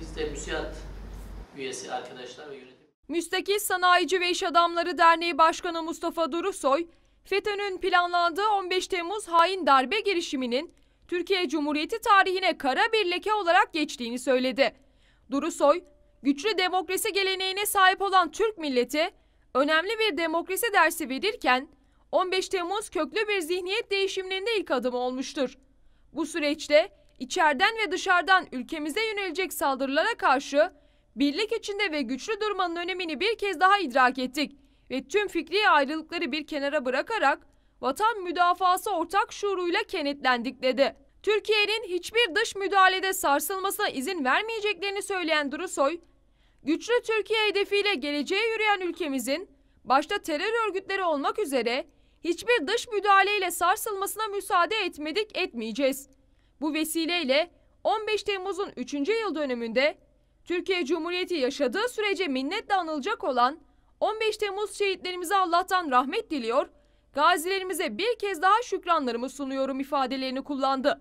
Biz de müsiat üyesi arkadaşlar ve yönetim. Müstakil Sanayici ve İş Adamları Derneği Başkanı Mustafa Durusoy, FETÖ'nün planlandığı 15 Temmuz hain darbe girişiminin Türkiye Cumhuriyeti tarihine kara bir leke olarak geçtiğini söyledi. Durusoy, güçlü demokrasi geleneğine sahip olan Türk milleti önemli bir demokrasi dersi verirken 15 Temmuz köklü bir zihniyet değişimlerinde ilk adım olmuştur. Bu süreçte içeriden ve dışarıdan ülkemize yönelecek saldırılara karşı birlik içinde ve güçlü durmanın önemini bir kez daha idrak ettik ve tüm fikri ayrılıkları bir kenara bırakarak vatan müdafası ortak şuuruyla kenetlendik dedi. Türkiye'nin hiçbir dış müdahalede sarsılmasına izin vermeyeceklerini söyleyen Durusoy, güçlü Türkiye hedefiyle geleceğe yürüyen ülkemizin başta terör örgütleri olmak üzere hiçbir dış müdahaleyle sarsılmasına müsaade etmedik etmeyeceğiz. Bu vesileyle 15 Temmuz'un 3. yıl dönümünde Türkiye Cumhuriyeti yaşadığı sürece minnetle anılacak olan 15 Temmuz şehitlerimize Allah'tan rahmet diliyor, gazilerimize bir kez daha şükranlarımı sunuyorum ifadelerini kullandı.